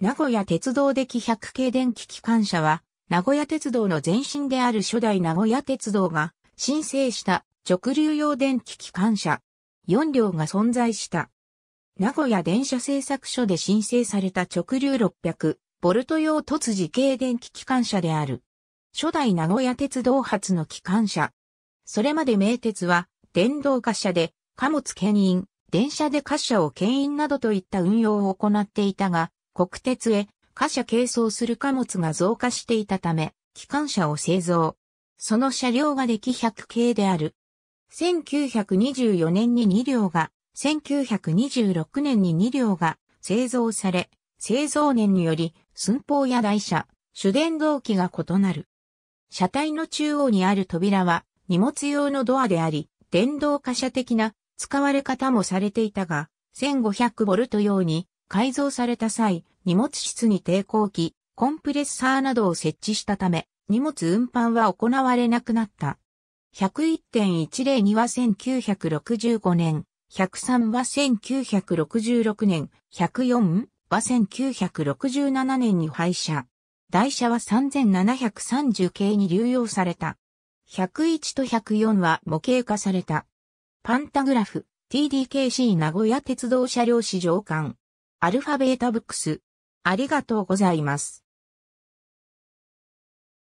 名古屋鉄道的100系電気機関車は、名古屋鉄道の前身である初代名古屋鉄道が申請した直流用電気機関車4両が存在した。名古屋電車製作所で申請された直流600ボルト用突時系電気機関車である。初代名古屋鉄道発の機関車。それまで名鉄は電動貨車で貨物牽引、電車で貨車を牽引などといった運用を行っていたが、国鉄へ貨車軽装する貨物が増加していたため、機関車を製造。その車両が歴100系である。1924年に2両が、1926年に2両が製造され、製造年により寸法や台車、主電動機が異なる。車体の中央にある扉は荷物用のドアであり、電動貨車的な使われ方もされていたが、1500ボルト用に改造された際、荷物室に抵抗器、コンプレッサーなどを設置したため、荷物運搬は行われなくなった。101.102は1965年、103は1966年、104は1967年に廃車。台車は3730系に流用された。101と104は模型化された。パンタグラフ、TDKC 名古屋鉄道車両市場館。アルファベータブックス。ありがとうございます。